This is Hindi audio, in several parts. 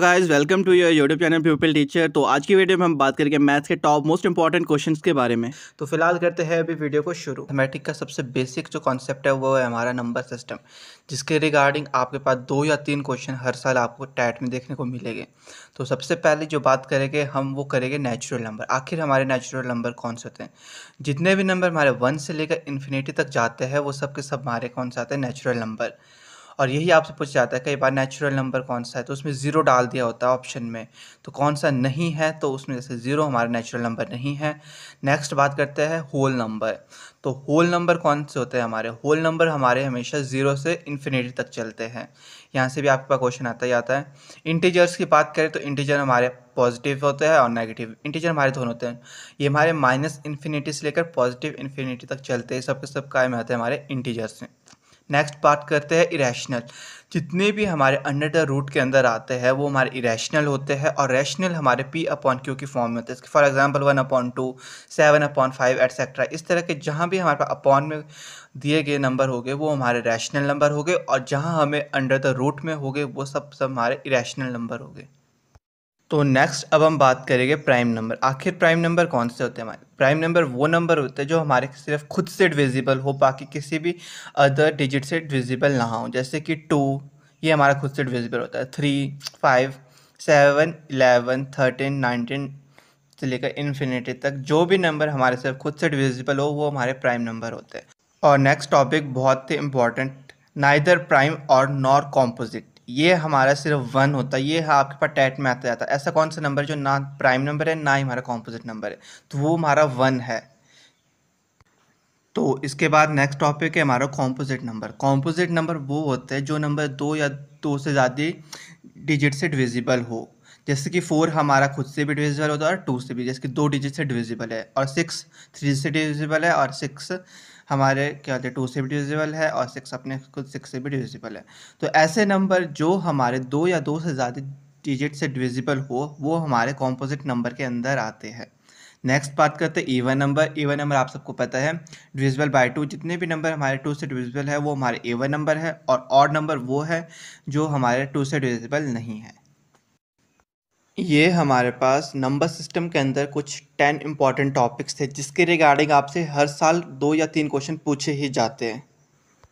guys welcome to your YouTube channel people teacher तो आज की वीडियो में हम बात करेंगे मैथ्स के टॉप मोस्ट इंपॉर्टेंट क्वेश्चंस के बारे में तो फिलहाल करते हैं अभी वीडियो को शुरू मैथमेटिक का सबसे बेसिक जो कॉन्सेप्ट है वो है हमारा नंबर सिस्टम जिसके रिगार्डिंग आपके पास दो या तीन क्वेश्चन हर साल आपको टैट में देखने को मिलेंगे तो सबसे पहले जो बात करेंगे हम वो करेंगे नेचुरल नंबर आखिर हमारे नेचुरल नंबर कौन से होते हैं जितने भी नंबर हमारे वन से लेकर इन्फिनिटी तक जाते हैं वो सब के सब हमारे कौन से आते हैं नेचुरल नंबर और यही आपसे पूछा जाता है कई बार नेचुरल नंबर कौन सा है तो उसमें ज़ीरो डाल दिया होता है ऑप्शन में तो कौन सा नहीं है तो उसमें जैसे ज़ीरो हमारा नेचुरल नंबर नहीं है नेक्स्ट बात करते हैं होल नंबर तो होल नंबर कौन से होते हैं हमारे होल नंबर हमारे हमेशा ज़ीरो से इन्फिनिटी तक चलते हैं यहाँ से भी आपका क्वेश्चन आता ही आता है इंटीजर्स की बात करें तो इंटीजर हमारे पॉजिटिव होते हैं और नेगेटिव इंटीजर हमारे दोनों होते हैं ये हमारे माइनस इन्फिनिटी से लेकर पॉजिटिव इन्फिनिटी तक चलते हैं सब सब कायम आते हैं हमारे इंटीजर्स में नेक्स्ट बात करते हैं इरेशनल जितने भी हमारे अंडर द रूट के अंदर आते हैं वो हमारे इरेशनल होते हैं और रैशनल हमारे पी अपॉन क्यू की फॉर्म में होते हैं for example one upon two seven upon five etcetera इस तरह के जहाँ भी हमारे पास अपॉन में दिए गए नंबर हो गए वो हमारे रैशनल नंबर हो गए और जहाँ हमें अंडर द रूट में हो गए वो सब सब हमारे इरेशनल नंबर हो गए तो नेक्स्ट अब हम बात करेंगे प्राइम नंबर आखिर प्राइम नंबर कौन से होते हैं हमारे प्राइम नंबर वो नंबर होता है जो हमारे सिर्फ खुद से डिविजिबल हो बाकी किसी भी अदर डिजिट से डिविजिबल ना हो जैसे कि टू ये हमारा खुद से डिविजिबल होता है three five seven eleven thirteen nineteen से लेकर इन्फिनिटी तक जो भी नंबर हमारे सिर्फ खुद से डिविजिबल हो वो हमारे प्राइम नंबर होते हैं और नेक्स्ट टॉपिक बहुत ही इंपॉर्टेंट नाइदर प्राइम और नॉर कॉम्पोजिट ये हमारा सिर्फ वन होता है ये हाँ आपके पास टैट में आता जाता है ऐसा कौन सा नंबर जो ना प्राइम नंबर है ना ही हमारा कॉम्पोजिट नंबर है तो वो हमारा वन है तो इसके बाद नेक्स्ट टॉपिक है हमारा कॉम्पोजिट नंबर कॉम्पोजिट नंबर वो होता है जो नंबर दो या दो से ज़्यादा डिजिट से डिविजिबल हो जैसे कि फोर हमारा खुद से भी डिविजिबल होता है और टू से भी जैसे कि दो डिजिट से डिविजिबल है और सिक्स थ्री से डिविजिबल है और सिक्स हमारे क्या होते हैं टू से भी डिविजिबल है और सिक्स अपने खुद सिक्स से भी डिविजिबल है तो ऐसे नंबर जो हमारे दो या दो से ज़्यादा डिजिट से डिविजिबल हो वो हमारे कॉम्पोजिट नंबर के अंदर आते हैं नेक्स्ट बात करते हैं ईवन नंबर ईवन नंबर आप सबको पता है डिविजिबल बाय टू जितने भी नंबर हमारे टू से डिविजिबल है वो हमारे ईवन नंबर है और ऑड नंबर वो है जो हमारे टू से डिविजिबल नहीं है ये हमारे पास नंबर सिस्टम के अंदर कुछ टेन इंपॉर्टेंट टॉपिक्स थे जिसके रिगार्डिंग आपसे हर साल दो या तीन क्वेश्चन पूछे ही जाते हैं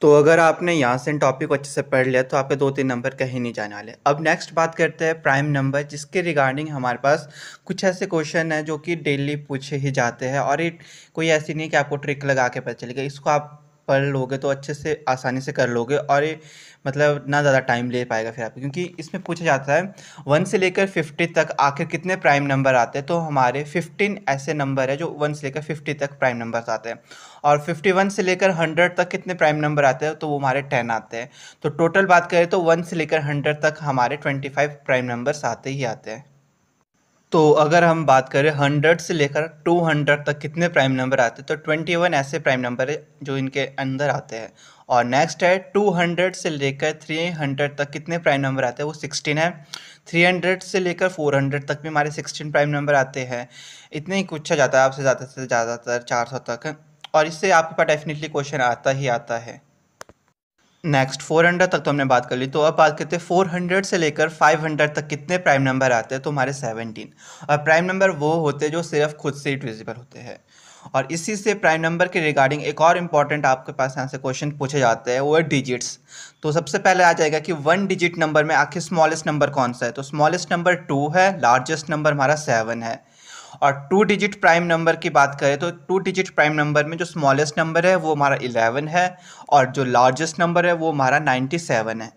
तो अगर आपने यहाँ से इन टॉपिक को अच्छे से पढ़ लिया तो आपके दो तीन नंबर कहीं नहीं जाने वाले अब नेक्स्ट बात करते हैं प्राइम नंबर जिसके रिगार्डिंग हमारे पास कुछ ऐसे क्वेश्चन हैं जो कि डेली पूछे ही जाते हैं और ये कोई ऐसी नहीं कि आपको ट्रिक लगा के पता चलेगा इसको आप पढ़ लोगे तो अच्छे से आसानी से कर लोगे और ये मतलब ना ज़्यादा टाइम ले पाएगा फिर आप क्योंकि इसमें पूछा जाता है वन से लेकर फिफ्टी तक आखिर कितने प्राइम नंबर आते हैं तो हमारे फिफ्टीन ऐसे नंबर है जो वन से लेकर फिफ्टी तक प्राइम नंबर आते हैं और फिफ्टी वन से लेकर हंड्रेड तक कितने प्राइम नंबर आते हैं तो वो हमारे टेन आते हैं तो टोटल बात करें तो वन से लेकर हंड्रेड तक हमारे ट्वेंटी फाइव प्राइम नंबर्स आते ही आते हैं तो अगर हम बात करें हंड्रेड से लेकर टू हंड्रेड तक कितने प्राइम नंबर आते हैं तो ट्वेंटी वन ऐसे प्राइम नंबर है जो इनके अंदर आते हैं और नेक्स्ट है टू हंड्रेड से लेकर थ्री हंड्रेड तक कितने प्राइम नंबर आते हैं वो सिक्सटीन है थ्री हंड्रेड से लेकर फोर हंड्रेड तक भी हमारे सिक्सटीन प्राइम नंबर आते हैं इतने ही पूछा जाता है आपसे ज़्यादा से ज़्यादातर चार सौ तक और इससे आपके पास डेफिनेटली क्वेश्चन आता ही आता है नेक्स्ट 400 तक तो हमने बात कर ली तो अब बात करते हैं 400 से लेकर 500 तक कितने प्राइम नंबर आते हैं तो हमारे 17 और प्राइम नंबर वो होते हैं जो सिर्फ खुद से ही ट्विजिबल होते हैं और इसी से प्राइम नंबर के रिगार्डिंग एक और इम्पॉर्टेंट आपके पास यहाँ से क्वेश्चन पूछे जाते हैं वो है डिजिट्स तो सबसे पहले आ जाएगा कि वन डिजिट नंबर में आखिर स्मॉलेस्ट नंबर कौन सा है तो स्मॉलेस्ट नंबर टू है लार्जेस्ट नंबर हमारा सेवन है और टू डिजिट प्राइम नंबर की बात करें तो टू डिजिट प्राइम नंबर में जो स्मॉलेस्ट नंबर है वो हमारा इलेवन है और जो लार्जेस्ट नंबर है वो हमारा नाइन्टी सेवन है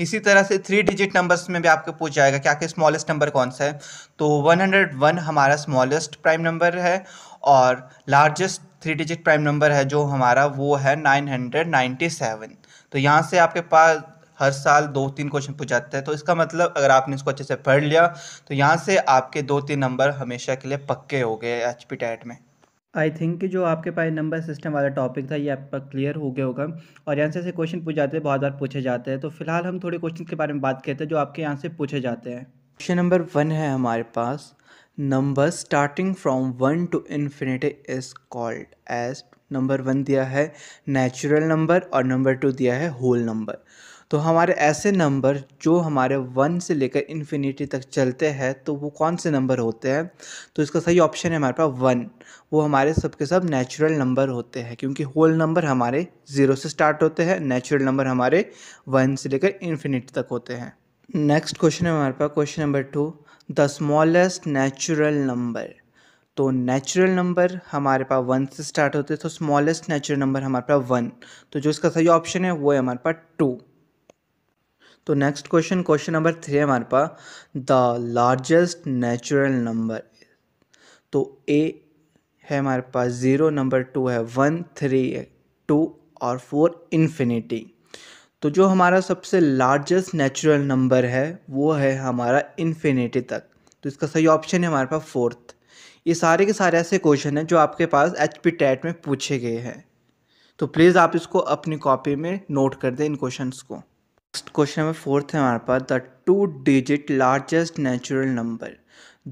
इसी तरह से थ्री डिजिट नंबर्स में भी आपको पूछ जाएगा कि आखिर स्मॉलेस्ट नंबर कौन सा है तो वन हंड्रेड वन हमारा स्मॉलेस्ट प्राइम नंबर है और largest three digit prime number है जो हमारा वो है नाइन हंड्रेड नाइन्टी सेवन तो यहाँ से आपके पास हर साल दो तीन क्वेश्चन पूछाते हैं तो इसका मतलब अगर आपने इसको अच्छे से पढ़ लिया तो यहाँ से आपके दो तीन नंबर हमेशा के लिए पक्के हो गए एच पी टैट में आई थिंक कि जो आपके पास नंबर सिस्टम वाला टॉपिक था ये आपका क्लियर हो गया होगा और यहाँ से ऐसे क्वेश्चन पूछ जाते हैं बहुत बार पूछे जाते हैं तो फिलहाल हम थोड़े क्वेश्चन के बारे में बात करते हैं जो आपके यहाँ से पूछे जाते हैं क्वेश्चन नंबर वन है हमारे पास number starting from one to infinity is called as number one दिया है नेचुरल नंबर और नंबर टू दिया है होल नंबर तो हमारे ऐसे नंबर जो हमारे वन से लेकर इन्फिनिटी तक चलते हैं तो वो कौन से नंबर होते हैं तो इसका सही ऑप्शन है हमारे पास वन वो हमारे सबके सब नेचुरल नंबर होते हैं क्योंकि होल नंबर हमारे ज़ीरो से स्टार्ट होते हैं नेचुरल नंबर हमारे वन से लेकर इन्फिनिटी तक होते हैं नेक्स्ट क्वेश्चन है हमारे पास question number two the smallest natural number तो नेचुरल नंबर हमारे पास वन से स्टार्ट होते हैं तो स्मॉलेस्ट नेचुरल नंबर हमारे पास वन तो जो इसका सही ऑप्शन है वो है हमारे पास टू तो next question question number three हमारे पास द लार्जेस्ट नेचुरल नंबर तो ए है हमारे पास ज़ीरो नंबर टू है वन थ्री टू और फोर इन्फिनिटी तो जो हमारा सबसे लार्जेस्ट नेचुरल नंबर है वो है हमारा इन्फिनिटी तक तो इसका सही ऑप्शन है हमारे पास फोर्थ ये सारे के सारे ऐसे क्वेश्चन हैं जो आपके पास एच पी टैट में पूछे गए हैं तो प्लीज़ आप इसको अपनी कॉपी में नोट कर दें इन क्वेश्चंस को नेक्स्ट क्वेश्चन नंबर फोर्थ है हमारे पास the two digit largest natural number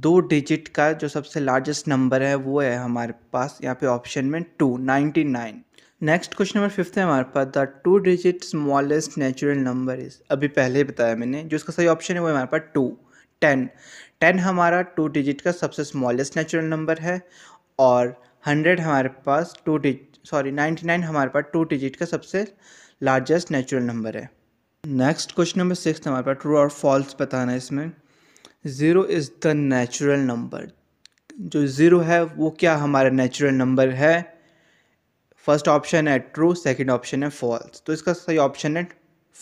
दो डिजिट का जो सबसे लार्जेस्ट नंबर है वो है हमारे पास यहाँ पे ऑप्शन में two ninety nine next question number fifth है हमारे पास the two digit smallest natural number is अभी पहले ही बताया मैंने जो इसका सही ऑप्शन है वो हमारे पास टू टेन टेन हमारा टू डिजिट का सबसे स्मॉलेस्ट नेचुरल नंबर है और हंड्रेड हमारे पास two dig sorry ninety nine हमारे पास टू डिजिट का सबसे लार्जेस्ट नेचुरल नंबर है नेक्स्ट क्वेश्चन नंबर सिक्स हमारे पास ट्रू और फॉल्स बताना है इसमें zero is the natural number जो ज़ीरो है वो क्या हमारा नेचुरल नंबर है फर्स्ट ऑप्शन है ट्रू सेकंड ऑप्शन है फॉल्स तो इसका सही ऑप्शन है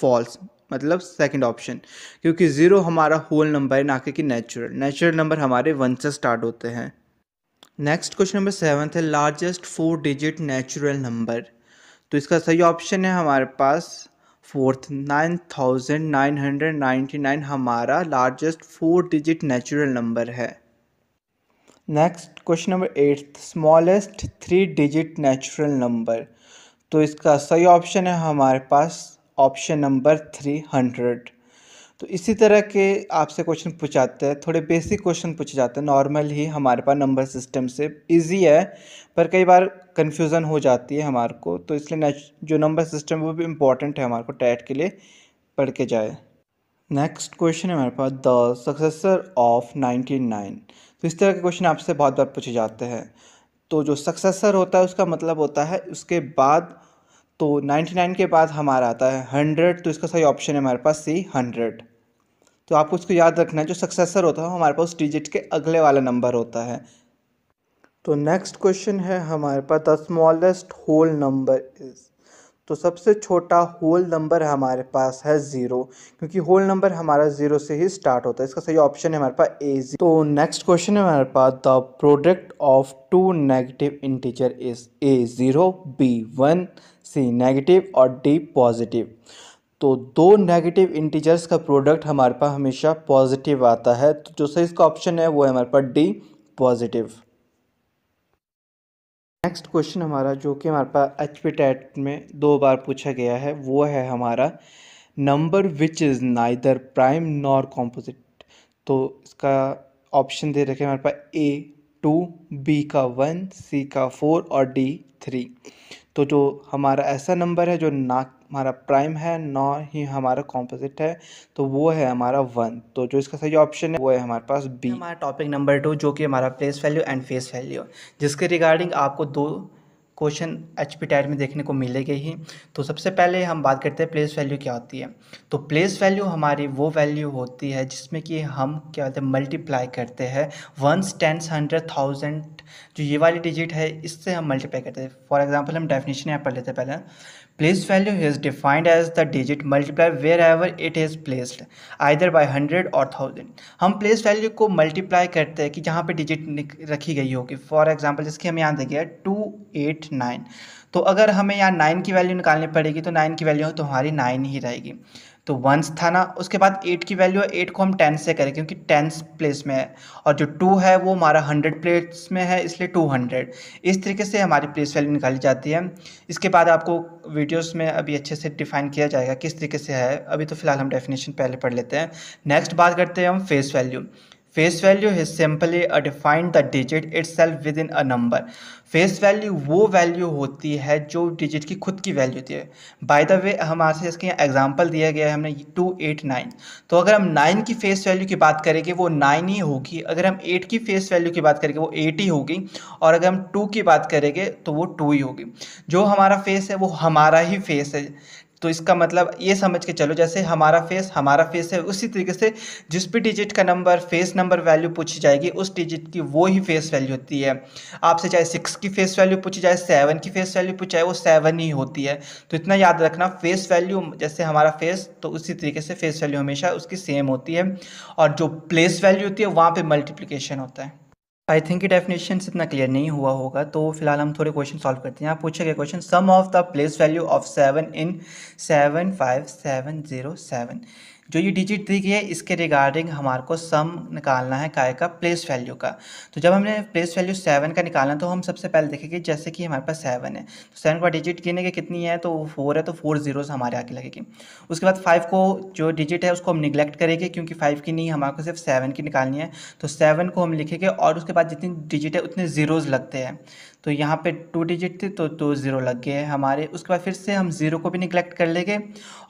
फॉल्स मतलब सेकंड ऑप्शन क्योंकि ज़ीरो हमारा होल नंबर है ना कि नेचुरल नेचुरल नंबर हमारे वन से स्टार्ट होते हैं नेक्स्ट क्वेश्चन नंबर सेवन्थ है largest four digit natural number तो इसका सही ऑप्शन है हमारे पास fourth nine thousand nine hundred ninety nine हमारा largest four digit natural number है next question number eighth smallest three digit natural number तो इसका सही ऑप्शन है हमारे पास ऑप्शन नंबर थ्री हंड्रेड तो इसी तरह के आपसे क्वेश्चन पूछाते हैं थोड़े बेसिक क्वेश्चन पूछे जाते हैं नॉर्मल ही हमारे पास नंबर सिस्टम से इजी है पर कई बार कन्फ्यूज़न हो जाती है हमारे को तो इसलिए जो नंबर सिस्टम वो भी इम्पॉर्टेंट है हमारे को टैट के लिए पढ़ के जाए नेक्स्ट क्वेश्चन है हमारे पास द सक्सेसर ऑफ 99 तो इस तरह के क्वेश्चन आपसे बहुत बार पूछे जाते हैं तो जो सक्सेसर होता है उसका मतलब होता है उसके बाद तो 99 के बाद हमारा आता है 100 तो इसका सही ऑप्शन है हमारे पास सी 100 तो आपको इसको याद रखना है जो सक्सेसर होता है हमारे पास डिजिट के अगले वाला नंबर होता है तो नेक्स्ट क्वेश्चन है हमारे पास the smallest whole number is तो सबसे छोटा होल नंबर हमारे पास है ज़ीरो क्योंकि होल नंबर हमारा ज़ीरो से ही स्टार्ट होता है इसका सही ऑप्शन है हमारे पास ए जी तो नेक्स्ट क्वेश्चन है हमारे पास the product of two negative integer is a zero b one c negative और डी पॉजिटिव तो दो नेगेटिव इंटीजर्स का प्रोडक्ट हमारे पास हमेशा पॉजिटिव आता है तो जो सही इसका ऑप्शन है वो है हमारे पास डी पॉजिटिव नेक्स्ट क्वेश्चन हमारा जो कि हमारे पास एच पी टैट में दो बार पूछा गया है वो है हमारा number which is neither prime nor composite तो इसका ऑप्शन दे रखे हमारे पास ए टू बी का वन सी का फोर और डी थ्री तो जो हमारा ऐसा नंबर है जो ना हमारा प्राइम है ना ही हमारा कॉम्पोजिट है तो वो है हमारा वन तो जो इसका सही ऑप्शन है वो है हमारे पास बी हमारा टॉपिक नंबर टू जो कि हमारा place value and face value जिसके रिगार्डिंग आपको दो क्वेश्चन एच पी टायर में देखने को मिलेगा ही तो सबसे पहले हम बात करते हैं प्लेस वैल्यू क्या होती है तो प्लेस वैल्यू हमारी वो वैल्यू होती है जिसमें कि हम क्या होते हैं मल्टीप्लाई करते हैं वंस टेंस हंड्रेड थाउजेंड जो ये वाली डिजिट है इससे हम मल्टीप्लाई करते हैं फॉर एग्जाम्पल हम डेफिनेशन यहाँ पढ़ लेते हैं पहले place value is defined as the digit multiply wherever it is placed either by hundred और थाउजेंड हम प्लेस वैल्यू को मल्टीप्लाई करते हैं कि जहाँ पे डिजिट रखी गई होगी फॉर एग्जाम्पल जिसकी हम यहाँ देखिए टू एट एट नाइन तो अगर हमें यहाँ नाइन की वैल्यू निकालनी पड़ेगी तो नाइन की वैल्यू तो हमारी नाइन ही रहेगी तो वंस था ना उसके बाद एट की वैल्यू है एट को हम टेंथ से करें क्योंकि टेंथ प्लेस में है और जो टू है वो हमारा हंड्रेड प्लेस में है इसलिए टू हंड्रेड इस तरीके से हमारी प्लेस वैल्यू निकाली जाती है इसके बाद आपको वीडियोस में अभी अच्छे से डिफाइन किया जाएगा किस तरीके से है अभी तो फिलहाल हम डेफिनेशन पहले पढ़ लेते हैं नेक्स्ट बात करते हैं हम face value face value is simply defined the digit itself within a number face value वो वैल्यू होती है जो डिजिट की खुद की वैल्यू होती है बाय द वे हमारे से इसके एग्जाम्पल दिया गया है हमने टू एट नाइन तो अगर हम नाइन की फेस वैल्यू की बात करेंगे वो नाइन ही होगी अगर हम एट की फेस वैल्यू की बात करेंगे वो एट ही होगी और अगर हम टू की बात करेंगे तो वो टू ही होगी जो हमारा फेस है वो हमारा ही फेस है तो इसका मतलब ये समझ के चलो जैसे हमारा फेस हमारा फेस है उसी तरीके से जिस भी डिजिट का नंबर फेस नंबर वैल्यू पूछी जाएगी उस डिजिट की वो ही फेस वैल्यू होती है आपसे चाहे सिक्स की फेस वैल्यू पूछी जाए सेवन की फेस वैल्यू पूछी जाए वो सेवन ही होती है तो इतना याद रखना फेस वैल्यू जैसे हमारा फेस तो उसी तरीके से फेस वैल्यू हमेशा उसकी सेम होती है और जो प्लेस वैल्यू होती है वहाँ पर मल्टीप्लीकेशन होता है आई थिंक डेफिनेशन इतना क्लियर नहीं हुआ होगा तो फिलहाल हम थोड़े क्वेश्चन सॉल्व करते हैं आप पूछे गए question sum of the place value of seven in seven five seven zero seven जो ये डिजिट दी गई है इसके रिगार्डिंग हमारे को सम निकालना है काय का प्लेस वैल्यू का तो जब हमने प्लेस वैल्यू सेवन का निकालना तो हम सबसे पहले देखेंगे जैसे कि हमारे पास सेवन है तो सेवन का डिजिट गिने के कितनी है तो वो फोर है तो फोर जीरोस हमारे आगे लगेगी उसके बाद फाइव को जो डिजिट है उसको हम निगलेक्ट करेंगे क्योंकि फाइव की नहीं हमारे को सिर्फ सेवन की निकालनी है तो सेवन को हम लिखेंगे और उसके बाद जितनी डिजिट है उतने जीरोज़ लगते हैं तो यहाँ पे टू डिजिट थी तो दो ज़ीरो लग गए हमारे उसके बाद फिर से हम ज़ीरो को भी निगलेक्ट कर लेंगे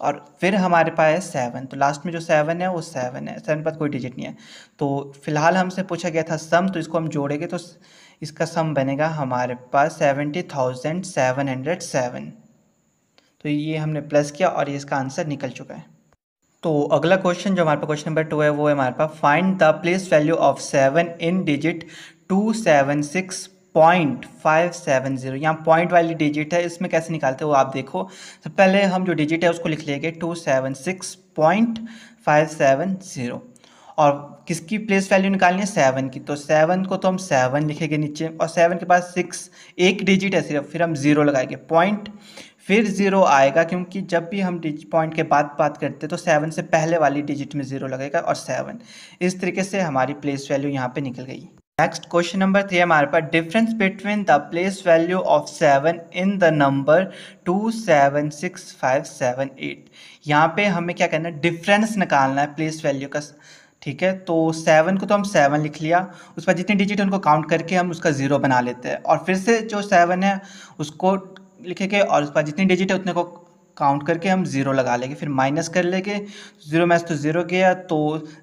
और फिर हमारे पास है सेवन तो लास्ट में जो सेवन है वो सेवन है सेवन के बाद कोई डिजिट नहीं है तो फिलहाल हमसे पूछा गया था सम तो इसको हम जोड़ेंगे तो इसका सम बनेगा हमारे पास seventy thousand seven hundred seven तो ये हमने प्लस किया और ये इसका आंसर निकल चुका है तो अगला क्वेश्चन जो हमारे पास क्वेश्चन नंबर टू है वो है हमारे पास find the place value of seven in digit two seven six point five seven zero यहाँ पॉइंट वाली डिजिट है इसमें कैसे निकालते हैं वो आप देखो तो पहले हम जो डिजिट है उसको लिख लेंगे two seven six point five seven zero और किसकी प्लेस वैल्यू निकालनी है सेवन की तो सेवन को तो हम सेवन लिखेंगे नीचे और सेवन के पास सिक्स एक डिजिट है सिर्फ फिर हम ज़ीरो लगाएंगे पॉइंट फिर ज़ीरो आएगा क्योंकि जब भी हम डिजिट पॉइंट के बाद बात करते हैं तो सेवन से पहले वाली डिजिट में ज़ीरो लगेगा और सेवन इस तरीके से हमारी प्लेस वैल्यू यहाँ पे निकल गई नेक्स्ट क्वेश्चन नंबर थ्री हमारे पास difference between the place value of seven in the number two seven six five seven eight यहाँ पे हमें क्या करना है डिफरेंस निकालना है प्लेस वैल्यू का ठीक है तो सेवन को तो हम सेवन लिख लिया उस पर जितने डिजिट है उनको काउंट करके हम उसका ज़ीरो बना लेते हैं और फिर से जो सेवन है उसको लिखे के और उस पर जितने डिजिट है उतने को काउंट करके हम ज़ीरो लगा लेंगे फिर माइनस कर लेंगे ज़ीरो में तो ज़ीरो गया तो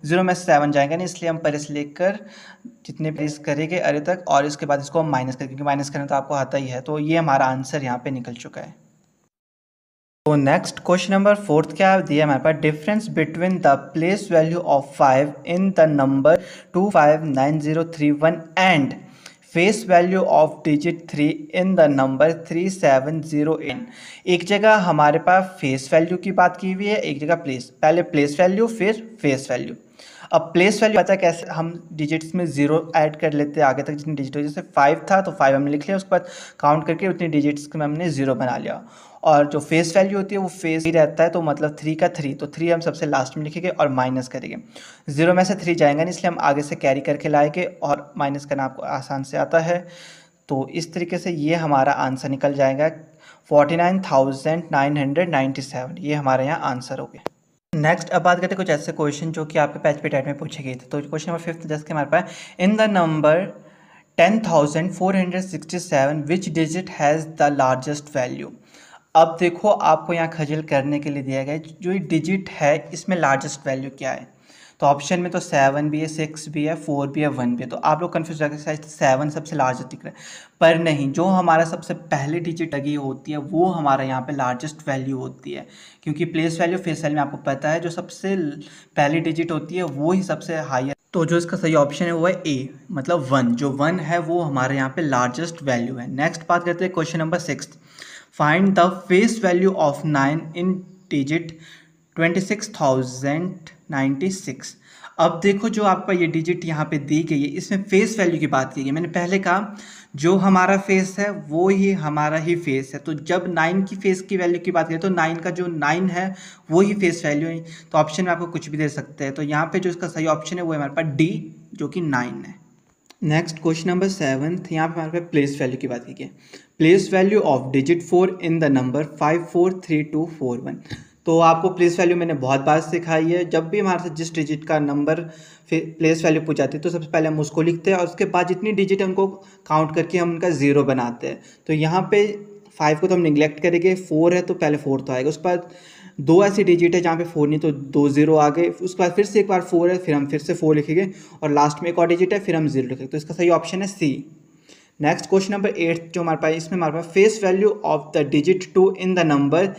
ज़ीरो में सेवन जाएगा ना इसलिए हम प्रेस लेकर जितने पेस करेंगे अरे तक और इसके बाद इसको हम माइनस करेंगे क्योंकि माइनस करना तो आपको आता ही है तो ये हमारा आंसर यहाँ पे निकल चुका है तो नेक्स्ट क्वेश्चन नंबर फोर्थ क्या दिया हमारे पास difference between the place value of five in the number two five nine zero three one and face value of digit three in the number three seven zero इन एक जगह हमारे पास फेस वैल्यू की बात की हुई है एक जगह प्लेस पहले प्लेस वैल्यू फिर फेस वैल्यू अब प्लेस वैल्यू पता कैसे हम डिजिट्स में जीरो ऐड कर लेते हैं आगे तक जितनी डिजिट हो जैसे फाइव था तो फाइव हमने लिख लिया उसके बाद काउंट करके उतनी डिजिट्स में हमने जीरो बना लिया और जो फेस वैल्यू होती है वो फेस ही रहता है तो मतलब थ्री का थ्री तो थ्री हम सबसे लास्ट में लिखेंगे और माइनस करेंगे जीरो में से थ्री जाएंगे नहीं इसलिए हम आगे से कैरी करके लाएंगे और माइनस करना आपको आसान से आता है तो इस तरीके से ये हमारा आंसर निकल जाएगा forty nine thousand nine hundred ninety seven ये हमारे यहाँ आंसर हो गया नेक्स्ट अब बात करते हैं कुछ ऐसे क्वेश्चन जो कि आपके पैच पे टाइट में पूछे गए थे तो क्वेश्चन नंबर फिफ्थ जैसे हमारे पास in the number ten thousand four hundred sixty seven which digit has the largest value अब देखो आपको यहाँ खजल करने के लिए दिया गया है जो डिजिट है इसमें लार्जेस्ट वैल्यू क्या है तो ऑप्शन में तो सेवन भी है सिक्स भी है फोर भी है वन भी है तो आप लोग कन्फ्यूज रहते हैं सेवन सबसे लार्जेस्ट दिख रहा है पर नहीं जो हमारा सबसे पहले डिजिट लगी होती है वो हमारा यहाँ पे लार्जेस्ट वैल्यू होती है क्योंकि प्लेस वैल्यू फेसल में आपको पता है जो सबसे पहली डिजिट होती है वो ही सबसे हाइयर तो जो इसका सही ऑप्शन है वो है ए मतलब वन जो वन है वो हमारे यहाँ पे लार्जेस्ट वैल्यू है नेक्स्ट बात करते हैं question number six of nine in digit twenty six thousand ninety six अब देखो जो आपका ये डिजिट यहाँ पे दी गई है इसमें फेस वैल्यू की बात की गई मैंने पहले कहा जो हमारा फेस है वो ही हमारा ही फेस है तो जब नाइन की फेस की वैल्यू की बात करें तो नाइन का जो नाइन है वो ही फेस वैल्यू है तो ऑप्शन में आपको कुछ भी दे सकते हैं तो यहाँ पे जो इसका सही ऑप्शन है वो हमारे पास डी जो कि नाइन है नेक्स्ट क्वेश्चन नंबर सेवन्थ यहाँ पे हमारे पे प्लेस वैल्यू की बात की है place value of digit four in the number five four three two four one तो आपको प्लेस वैल्यू मैंने बहुत बार सिखाई है जब भी हमारे से जिस डिजिट का नंबर फिर प्लेस वैल्यू पूछ जाती है तो सबसे पहले हम उसको लिखते हैं और उसके बाद जितनी डिजिट है उनको काउंट करके हम उनका ज़ीरो बनाते हैं तो यहाँ पे फाइव को तो हम निगलेक्ट करेंगे फोर है तो पहले फोर तो आएगा उसके बाद दो ऐसी डिजिट है जहाँ पे फोर नहीं तो दो जीरो आ गए उसके बाद फिर से एक बार फोर है फिर हम फिर से फोर लिखेंगे और लास्ट में एक और डिजिट है फिर हम जीरो लिखेंगे तो इसका सही ऑप्शन है c next question number eight जो हमारे पास इसमें हमारे पास face value of the digit two in the number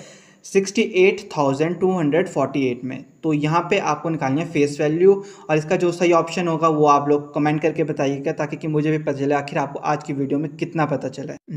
sixty eight thousand two hundred forty eight में तो यहाँ पे आपको निकालनी है फेस वैल्यू और इसका जो सही ऑप्शन होगा वो आप लोग कमेंट करके बताइएगा ताकि कि मुझे भी पता चले आखिर आपको आज की वीडियो में कितना पता चला है